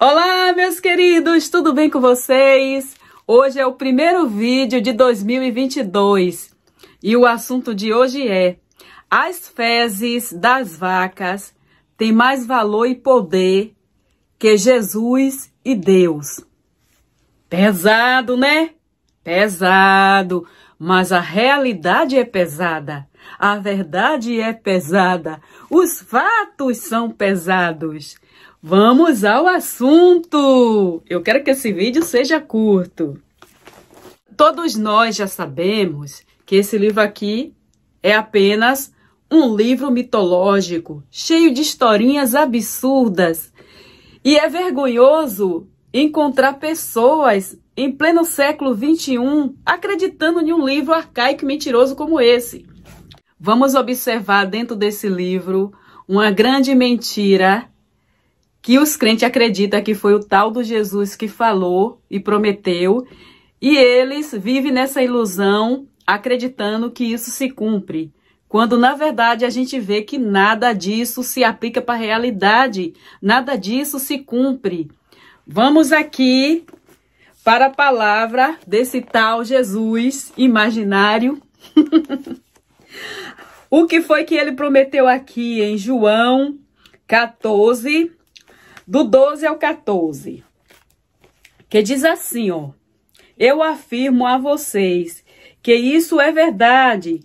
Olá, meus queridos, tudo bem com vocês? Hoje é o primeiro vídeo de 2022 e o assunto de hoje é: as fezes das vacas têm mais valor e poder que Jesus e Deus. Pesado, né? Pesado, mas a realidade é pesada, a verdade é pesada, os fatos são pesados. Vamos ao assunto! Eu quero que esse vídeo seja curto. Todos nós já sabemos que esse livro aqui é apenas um livro mitológico, cheio de historinhas absurdas. E é vergonhoso encontrar pessoas em pleno século XXI acreditando em um livro arcaico e mentiroso como esse. Vamos observar dentro desse livro uma grande mentira que os crentes acreditam que foi o tal do Jesus que falou e prometeu, e eles vivem nessa ilusão acreditando que isso se cumpre, quando na verdade a gente vê que nada disso se aplica para a realidade, nada disso se cumpre. Vamos aqui para a palavra desse tal Jesus imaginário. o que foi que ele prometeu aqui em João 14, do 12 ao 14, que diz assim, ó. Eu afirmo a vocês que isso é verdade.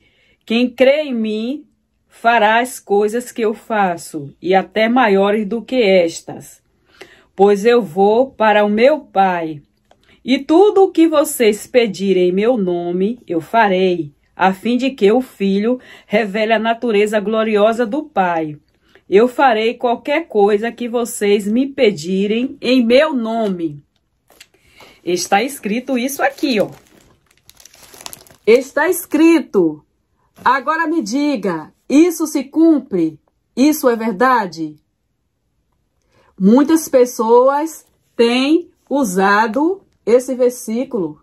Quem crê em mim fará as coisas que eu faço, e até maiores do que estas. Pois eu vou para o meu Pai, e tudo o que vocês pedirem em meu nome, eu farei, a fim de que o Filho revele a natureza gloriosa do Pai. Eu farei qualquer coisa que vocês me pedirem em meu nome. Está escrito isso aqui, ó. Está escrito. Agora me diga, isso se cumpre? Isso é verdade? Muitas pessoas têm usado esse versículo.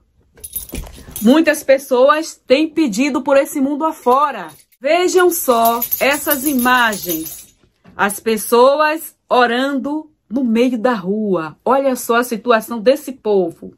Muitas pessoas têm pedido por esse mundo afora. Vejam só essas imagens as pessoas orando no meio da rua. Olha só a situação desse povo.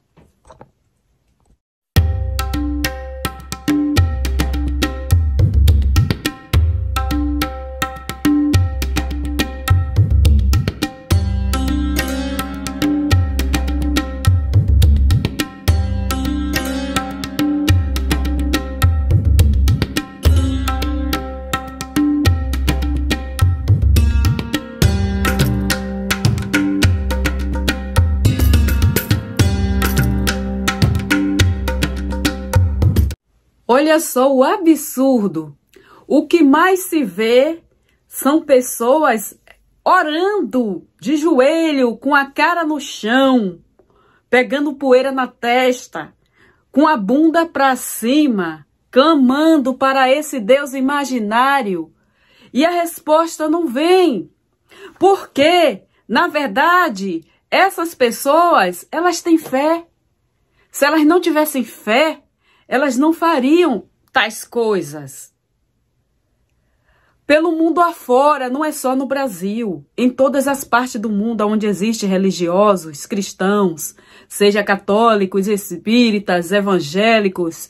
Olha só o absurdo. O que mais se vê são pessoas orando de joelho, com a cara no chão, pegando poeira na testa, com a bunda para cima, clamando para esse Deus imaginário. E a resposta não vem. Porque, na verdade, essas pessoas, elas têm fé. Se elas não tivessem fé, elas não fariam tais coisas. Pelo mundo afora, não é só no Brasil, em todas as partes do mundo onde existem religiosos, cristãos, seja católicos, espíritas, evangélicos,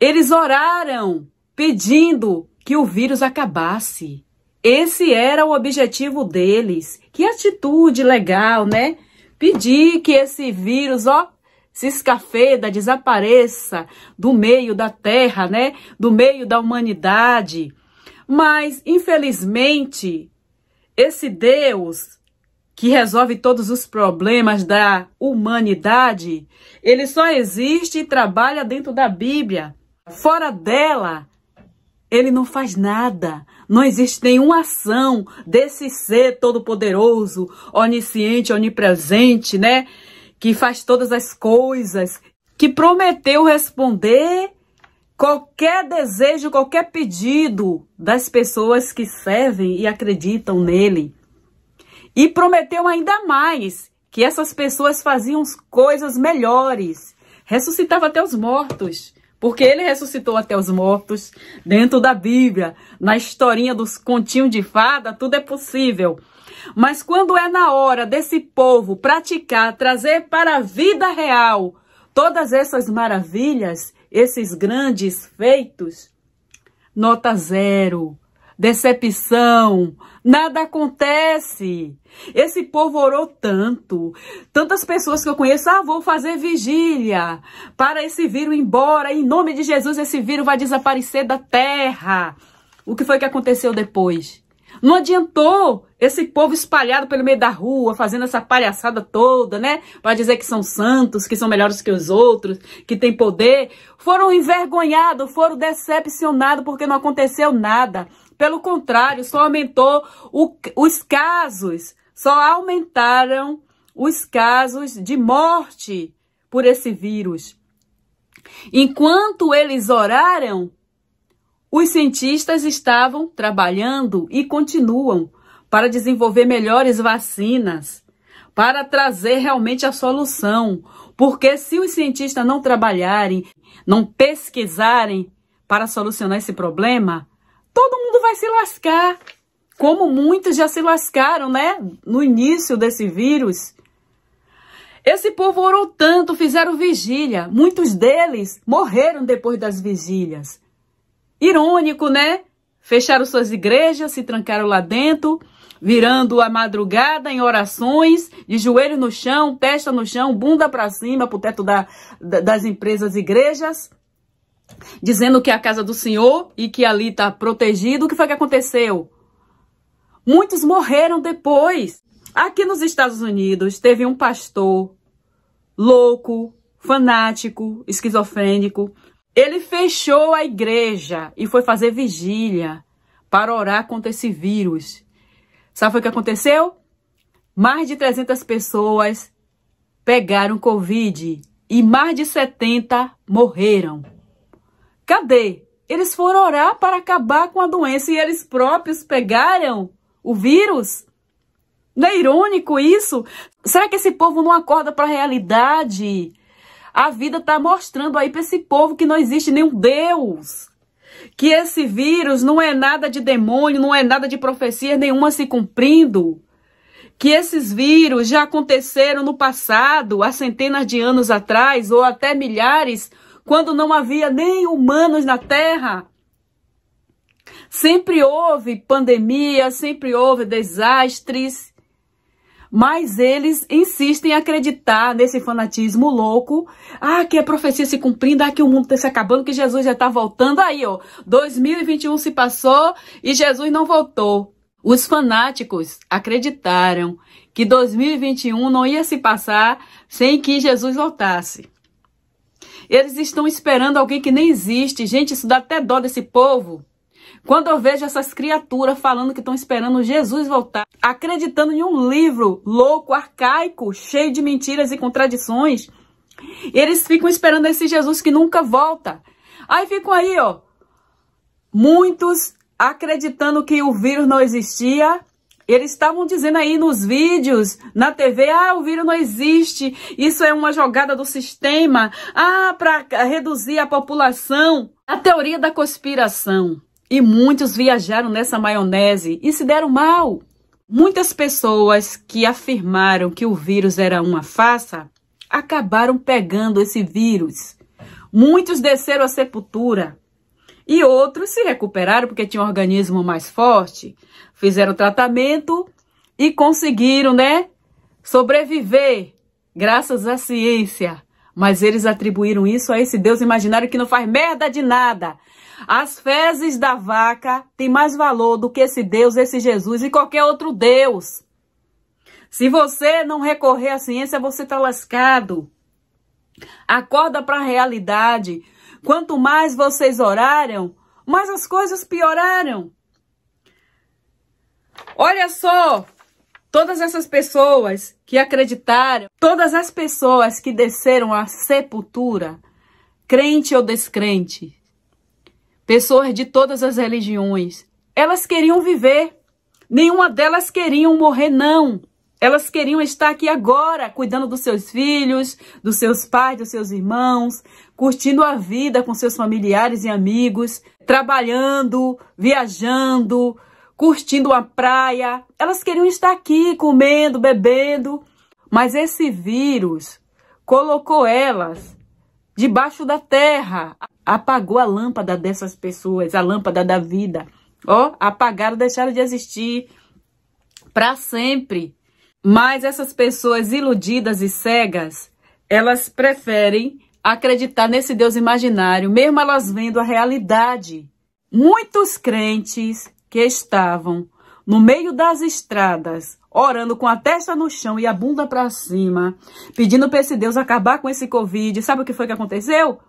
eles oraram pedindo que o vírus acabasse. Esse era o objetivo deles. Que atitude legal, né? Pedir que esse vírus, ó, se escafeda, desapareça do meio da terra, né? Do meio da humanidade. Mas, infelizmente, esse Deus que resolve todos os problemas da humanidade, ele só existe e trabalha dentro da Bíblia. Fora dela, ele não faz nada. Não existe nenhuma ação desse ser todo-poderoso, onisciente, onipresente, né? que faz todas as coisas, que prometeu responder qualquer desejo, qualquer pedido das pessoas que servem e acreditam nele. E prometeu ainda mais que essas pessoas faziam coisas melhores, ressuscitava até os mortos. Porque ele ressuscitou até os mortos, dentro da Bíblia, na historinha dos continhos de fada, tudo é possível. Mas quando é na hora desse povo praticar, trazer para a vida real todas essas maravilhas, esses grandes feitos, nota zero, decepção, nada acontece. Esse povo orou tanto, tantas pessoas que eu conheço, ah, vou fazer vigília para esse vírus embora, em nome de Jesus esse vírus vai desaparecer da terra. O que foi que aconteceu depois? Não adiantou esse povo espalhado pelo meio da rua, fazendo essa palhaçada toda, né? Para dizer que são santos, que são melhores que os outros, que têm poder. Foram envergonhados, foram decepcionados porque não aconteceu nada. Pelo contrário, só aumentou o, os casos, só aumentaram os casos de morte por esse vírus. Enquanto eles oraram, os cientistas estavam trabalhando e continuam para desenvolver melhores vacinas, para trazer realmente a solução. Porque se os cientistas não trabalharem, não pesquisarem para solucionar esse problema, todo mundo vai se lascar. Como muitos já se lascaram, né? No início desse vírus. Esse povo orou tanto, fizeram vigília. Muitos deles morreram depois das vigílias. Irônico, né? Fecharam suas igrejas, se trancaram lá dentro, virando a madrugada em orações, de joelho no chão, testa no chão, bunda para cima, pro teto da, da, das empresas igrejas, dizendo que é a casa do Senhor e que ali está protegido. O que foi que aconteceu? Muitos morreram depois. Aqui nos Estados Unidos teve um pastor louco, fanático, esquizofrênico, ele fechou a igreja e foi fazer vigília para orar contra esse vírus. Sabe o que aconteceu? Mais de 300 pessoas pegaram Covid e mais de 70 morreram. Cadê? Eles foram orar para acabar com a doença e eles próprios pegaram o vírus? Não é irônico isso? Será que esse povo não acorda para a realidade? A vida está mostrando aí para esse povo que não existe nenhum Deus. Que esse vírus não é nada de demônio, não é nada de profecia nenhuma se cumprindo. Que esses vírus já aconteceram no passado, há centenas de anos atrás, ou até milhares, quando não havia nem humanos na Terra. Sempre houve pandemia, sempre houve desastres, mas eles insistem em acreditar nesse fanatismo louco. Ah, que a é profecia se cumprindo, ah, que o mundo está se acabando, que Jesus já está voltando. Aí, ó, 2021 se passou e Jesus não voltou. Os fanáticos acreditaram que 2021 não ia se passar sem que Jesus voltasse. Eles estão esperando alguém que nem existe. Gente, isso dá até dó desse povo. Quando eu vejo essas criaturas falando que estão esperando Jesus voltar, acreditando em um livro louco, arcaico, cheio de mentiras e contradições, e eles ficam esperando esse Jesus que nunca volta. Aí ficam aí, ó, muitos acreditando que o vírus não existia, eles estavam dizendo aí nos vídeos, na TV, ah, o vírus não existe, isso é uma jogada do sistema, ah, para reduzir a população. A teoria da conspiração. E muitos viajaram nessa maionese e se deram mal. Muitas pessoas que afirmaram que o vírus era uma farsa acabaram pegando esse vírus. Muitos desceram à sepultura e outros se recuperaram porque tinham um organismo mais forte, fizeram tratamento e conseguiram, né, sobreviver graças à ciência. Mas eles atribuíram isso a esse Deus imaginário que não faz merda de nada. As fezes da vaca têm mais valor do que esse Deus, esse Jesus e qualquer outro Deus. Se você não recorrer à ciência, você está lascado. Acorda para a realidade. Quanto mais vocês oraram, mais as coisas pioraram. Olha só, todas essas pessoas que acreditaram, todas as pessoas que desceram à sepultura, crente ou descrente, pessoas de todas as religiões. Elas queriam viver. Nenhuma delas queriam morrer, não. Elas queriam estar aqui agora, cuidando dos seus filhos, dos seus pais, dos seus irmãos, curtindo a vida com seus familiares e amigos, trabalhando, viajando, curtindo a praia. Elas queriam estar aqui comendo, bebendo, mas esse vírus colocou elas debaixo da terra apagou a lâmpada dessas pessoas, a lâmpada da vida. Ó, apagaram, deixaram de existir para sempre. Mas essas pessoas iludidas e cegas, elas preferem acreditar nesse Deus imaginário, mesmo elas vendo a realidade. Muitos crentes que estavam no meio das estradas, orando com a testa no chão e a bunda para cima, pedindo para esse Deus acabar com esse Covid, sabe o que foi que aconteceu?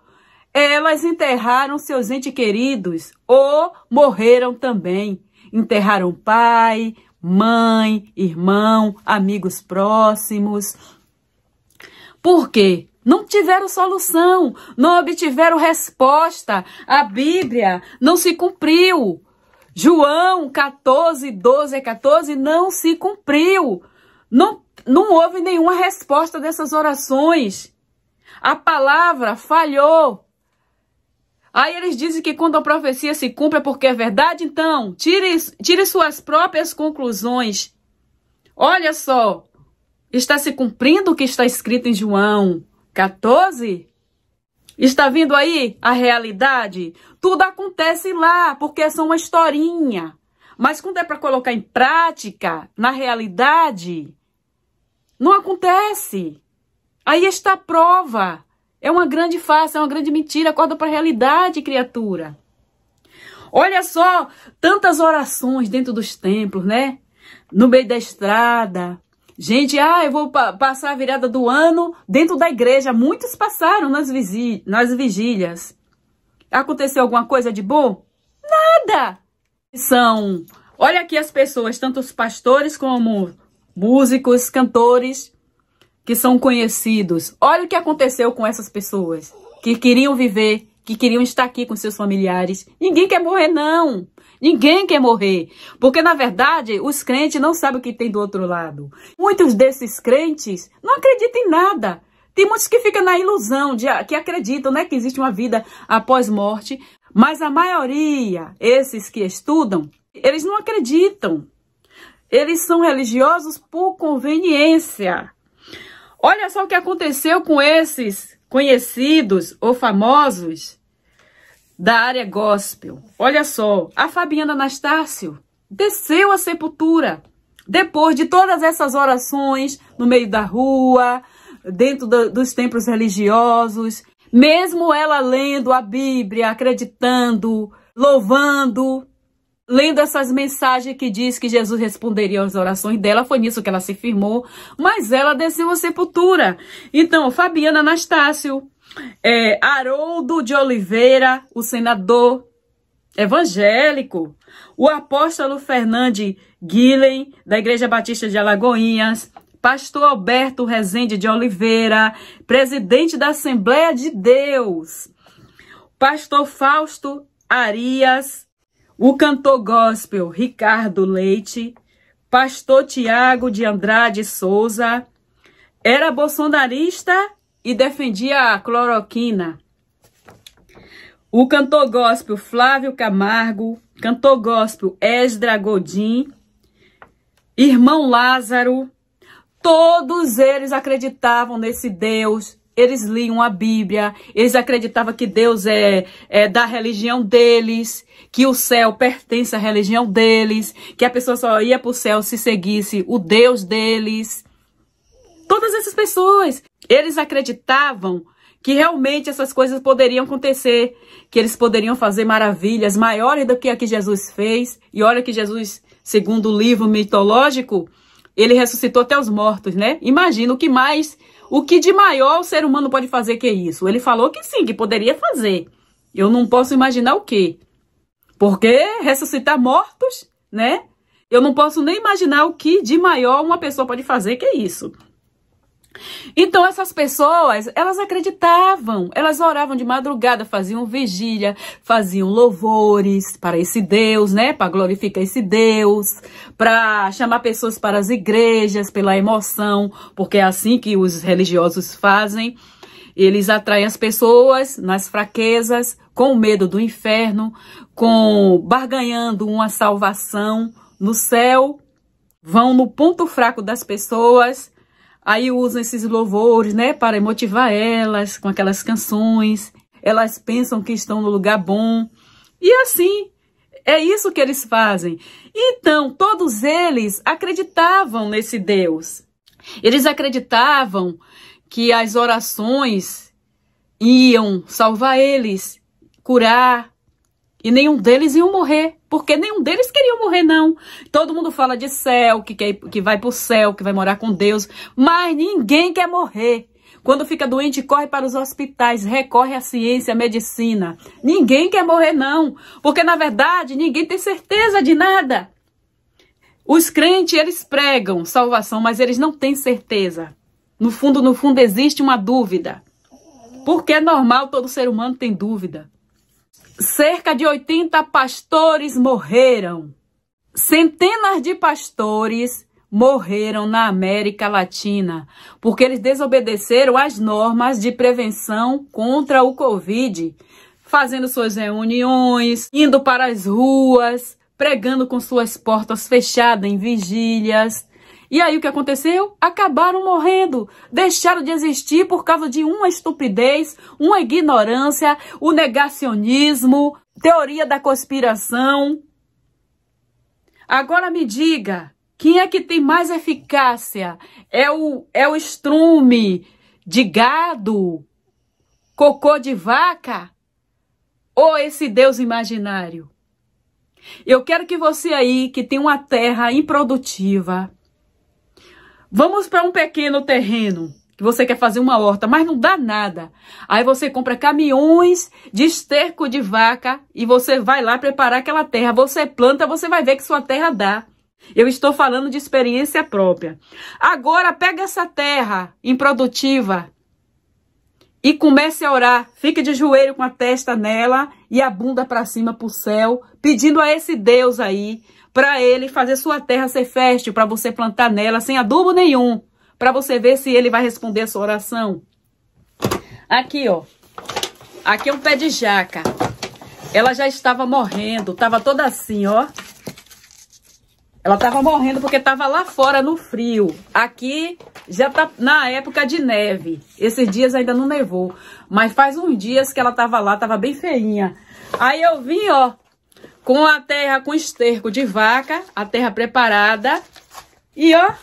Elas enterraram seus entes queridos ou morreram também. Enterraram pai, mãe, irmão, amigos próximos. Por quê? Não tiveram solução, não obtiveram resposta. A Bíblia não se cumpriu. João 14, 12 a 14 não se cumpriu. Não, não houve nenhuma resposta dessas orações. A palavra falhou. Aí eles dizem que quando a profecia se cumpre é porque é verdade, então tire, tire suas próprias conclusões. Olha só, está se cumprindo o que está escrito em João 14? Está vindo aí a realidade? Tudo acontece lá, porque é só uma historinha. Mas quando é para colocar em prática, na realidade, não acontece. Aí está a prova. É uma grande farsa, é uma grande mentira. Acorda para a realidade, criatura. Olha só, tantas orações dentro dos templos, né? No meio da estrada. Gente, ah, eu vou pa passar a virada do ano dentro da igreja. Muitos passaram nas, nas vigílias. Aconteceu alguma coisa de bom? Nada! São, olha aqui as pessoas, tanto os pastores como músicos, cantores, que são conhecidos. Olha o que aconteceu com essas pessoas que queriam viver, que queriam estar aqui com seus familiares. Ninguém quer morrer, não. Ninguém quer morrer. Porque, na verdade, os crentes não sabem o que tem do outro lado. Muitos desses crentes não acreditam em nada. Tem muitos que ficam na ilusão, de, ah, que acreditam né, que existe uma vida após morte. Mas a maioria, esses que estudam, eles não acreditam. Eles são religiosos por conveniência. Olha só o que aconteceu com esses conhecidos ou famosos da área gospel. Olha só, a Fabiana Anastácio desceu à sepultura depois de todas essas orações no meio da rua, dentro do, dos templos religiosos, mesmo ela lendo a Bíblia, acreditando, louvando, lendo essas mensagens que diz que Jesus responderia às orações dela, foi nisso que ela se firmou, mas ela desceu à sepultura. Então, Fabiana Anastácio, é, Haroldo de Oliveira, o senador evangélico, o apóstolo Fernandes Guilhem, da Igreja Batista de Alagoinhas, pastor Alberto Rezende de Oliveira, presidente da Assembleia de Deus, pastor Fausto Arias o cantor gospel Ricardo Leite, pastor Tiago de Andrade Souza, era bolsonarista e defendia a cloroquina. O cantor gospel Flávio Camargo, cantor gospel Esdra Godin, irmão Lázaro, todos eles acreditavam nesse Deus eles liam a Bíblia, eles acreditavam que Deus é, é, da religião deles, que o céu pertence à religião deles, que a pessoa só ia para o céu se seguisse o Deus deles. Todas essas pessoas, eles acreditavam que realmente essas coisas poderiam acontecer, que eles poderiam fazer maravilhas maiores do que a que Jesus fez. E olha que Jesus, segundo o livro mitológico, ele ressuscitou até os mortos, né? Imagina o que mais o que de maior o ser humano pode fazer que isso? Ele falou que sim, que poderia fazer. Eu não posso imaginar o quê? Porque ressuscitar mortos, né? Eu não posso nem imaginar o que de maior uma pessoa pode fazer que isso. Então essas pessoas, elas acreditavam, elas oravam de madrugada, faziam vigília, faziam louvores para esse Deus, né? Para glorificar esse Deus, para chamar pessoas para as igrejas pela emoção, porque é assim que os religiosos fazem. Eles atraem as pessoas nas fraquezas, com medo do inferno, com barganhando uma salvação no céu, vão no ponto fraco das pessoas Aí usam esses louvores, né, para motivar elas com aquelas canções. Elas pensam que estão no lugar bom. E assim, é isso que eles fazem. Então, todos eles acreditavam nesse Deus. Eles acreditavam que as orações iam salvar eles, curar, e nenhum deles iam morrer, porque nenhum deles queriam morrer, não. Todo mundo fala de céu, que, quer, que vai pro céu, que vai morar com Deus, mas ninguém quer morrer. Quando fica doente, corre para os hospitais, recorre à ciência, à medicina. Ninguém quer morrer, não, porque na verdade ninguém tem certeza de nada. Os crentes, eles pregam salvação, mas eles não têm certeza. No fundo, no fundo, existe uma dúvida. Porque é normal, todo ser humano tem dúvida cerca de 80 pastores morreram. Centenas de pastores morreram na América Latina porque eles desobedeceram às normas de prevenção contra o Covid, fazendo suas reuniões, indo para as ruas, pregando com suas portas fechadas em vigílias, e aí o que aconteceu? Acabaram morrendo, deixaram de existir por causa de uma estupidez, uma ignorância, o negacionismo, teoria da conspiração. Agora me diga, quem é que tem mais eficácia? É o, é o estrume de gado? Cocô de vaca? Ou esse Deus imaginário? Eu quero que você aí, que tem uma terra improdutiva, Vamos para um pequeno terreno que você quer fazer uma horta, mas não dá nada. Aí você compra caminhões de esterco de vaca e você vai lá preparar aquela terra. Você planta, você vai ver que sua terra dá. Eu estou falando de experiência própria. Agora pega essa terra improdutiva e comece a orar. Fique de joelho com a testa nela e a bunda para cima para o céu, pedindo a esse Deus aí para ele fazer sua terra ser fértil, para você plantar nela sem adubo nenhum, para você ver se ele vai responder a sua oração. Aqui, ó. Aqui é um pé de jaca. Ela já estava morrendo, estava toda assim, ó. Ela estava morrendo porque estava lá fora no frio. Aqui já tá na época de neve. Esses dias ainda não nevou, mas faz uns dias que ela estava lá, estava bem feinha. Aí eu vim, ó, com a terra com esterco de vaca, a terra preparada. E ó,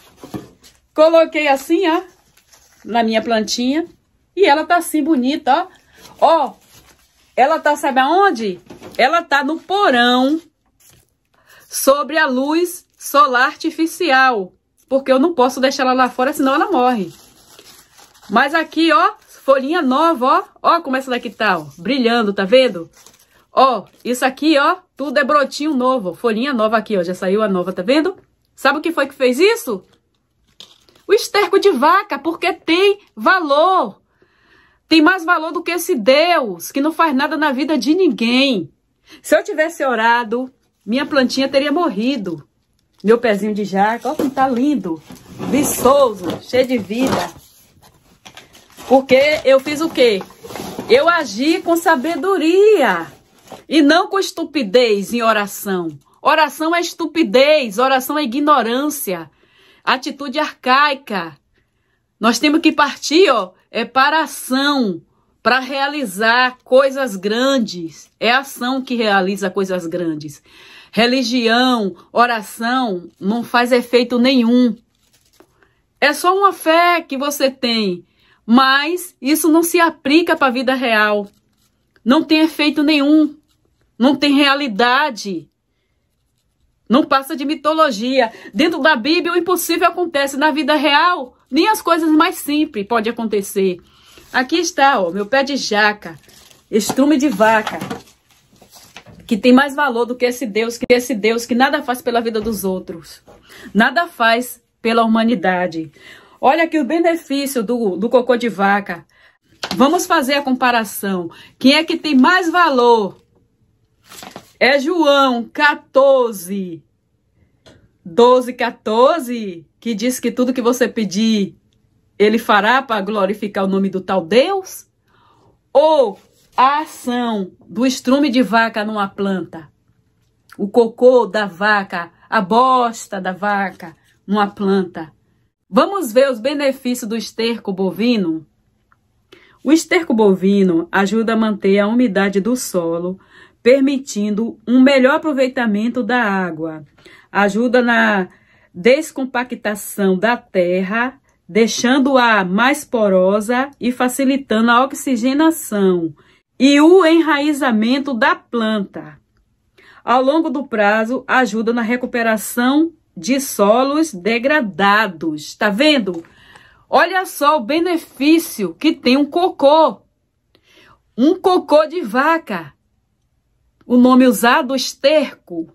coloquei assim, ó, na minha plantinha. E ela tá assim bonita, ó. Ó, ela tá sabe aonde? Ela tá no porão sobre a luz solar artificial, porque eu não posso deixar ela lá fora, senão ela morre. Mas aqui, ó, folhinha nova, ó, ó como essa daqui tá, ó, brilhando, tá vendo? Ó, isso aqui, ó, tudo é brotinho novo. Folhinha nova aqui, ó, já saiu a nova, tá vendo? Sabe o que foi que fez isso? O esterco de vaca, porque tem valor. Tem mais valor do que esse Deus, que não faz nada na vida de ninguém. Se eu tivesse orado, minha plantinha teria morrido. Meu pezinho de jaca, ó como tá lindo, vistoso, cheio de vida. Porque eu fiz o quê? Eu agi com sabedoria. E não com estupidez em oração. Oração é estupidez, oração é ignorância, atitude arcaica. Nós temos que partir, ó, é para ação, para realizar coisas grandes. É ação que realiza coisas grandes. Religião, oração não faz efeito nenhum. É só uma fé que você tem, mas isso não se aplica para a vida real. Não tem efeito nenhum não tem realidade. Não passa de mitologia. Dentro da Bíblia, o impossível acontece. Na vida real, nem as coisas mais simples podem acontecer. Aqui está, ó, meu pé de jaca, estrume de vaca, que tem mais valor do que esse Deus, que esse Deus que nada faz pela vida dos outros, nada faz pela humanidade. Olha aqui o benefício do, do cocô de vaca. Vamos fazer a comparação. Quem é que tem mais valor é João 14, 12, 14, que diz que tudo que você pedir, ele fará para glorificar o nome do tal Deus? Ou a ação do estrume de vaca numa planta, o cocô da vaca, a bosta da vaca numa planta. Vamos ver os benefícios do esterco bovino? O esterco bovino ajuda a manter a umidade do solo, permitindo um melhor aproveitamento da água. Ajuda na descompactação da terra, deixando-a mais porosa e facilitando a oxigenação e o enraizamento da planta. Ao longo do prazo, ajuda na recuperação de solos degradados. Tá vendo? Olha só o benefício que tem um cocô. Um cocô de vaca o nome usado, esterco,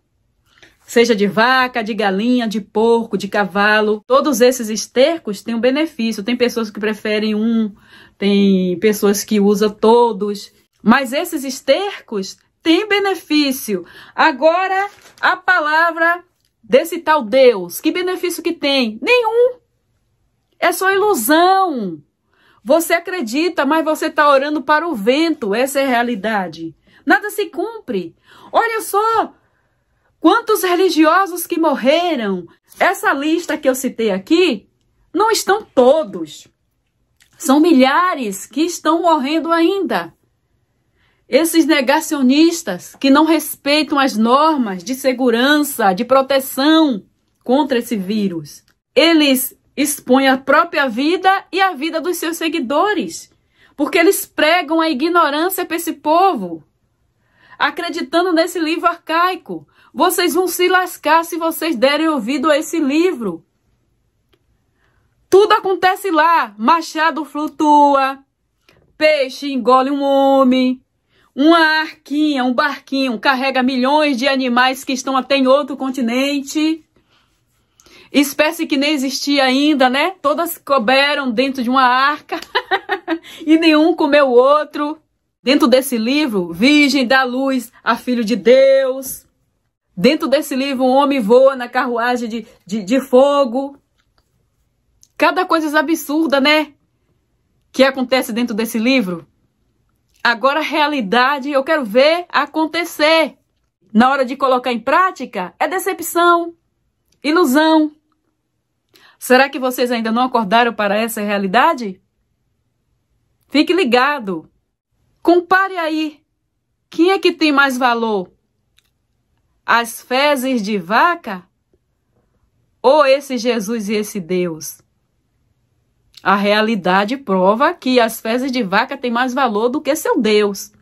seja de vaca, de galinha, de porco, de cavalo. Todos esses estercos têm um benefício. Tem pessoas que preferem um, tem pessoas que usam todos. Mas esses estercos têm benefício. Agora, a palavra desse tal Deus, que benefício que tem? Nenhum. É só ilusão. Você acredita, mas você está orando para o vento. Essa é a realidade. Nada se cumpre. Olha só quantos religiosos que morreram. Essa lista que eu citei aqui não estão todos. São milhares que estão morrendo ainda. Esses negacionistas que não respeitam as normas de segurança, de proteção contra esse vírus. Eles expõem a própria vida e a vida dos seus seguidores, porque eles pregam a ignorância para esse povo acreditando nesse livro arcaico. Vocês vão se lascar se vocês derem ouvido a esse livro. Tudo acontece lá. Machado flutua, peixe engole um homem, uma arquinha, um barquinho carrega milhões de animais que estão até em outro continente. Espécie que nem existia ainda, né? Todas couberam dentro de uma arca e nenhum comeu o outro. Dentro desse livro, Virgem dá luz a Filho de Deus. Dentro desse livro, um homem voa na carruagem de, de, de fogo. Cada coisa é absurda, né? Que acontece dentro desse livro. Agora, a realidade, eu quero ver acontecer. Na hora de colocar em prática, é decepção, ilusão. Será que vocês ainda não acordaram para essa realidade? Fique ligado! Compare aí. Quem é que tem mais valor? As fezes de vaca? Ou esse Jesus e esse Deus? A realidade prova que as fezes de vaca têm mais valor do que seu Deus.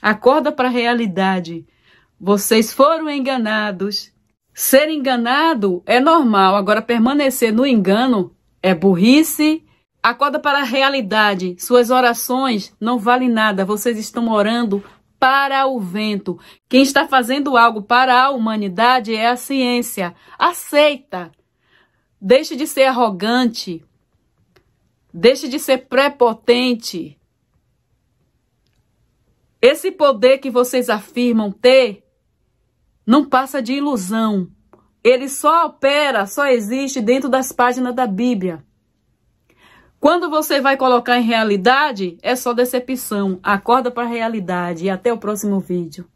Acorda para a realidade. Vocês foram enganados. Ser enganado é normal, agora permanecer no engano é burrice, Acorda para a realidade. Suas orações não valem nada. Vocês estão orando para o vento. Quem está fazendo algo para a humanidade é a ciência. Aceita. Deixe de ser arrogante. Deixe de ser prepotente. Esse poder que vocês afirmam ter não passa de ilusão. Ele só opera, só existe dentro das páginas da Bíblia. Quando você vai colocar em realidade, é só decepção. Acorda para a realidade e até o próximo vídeo.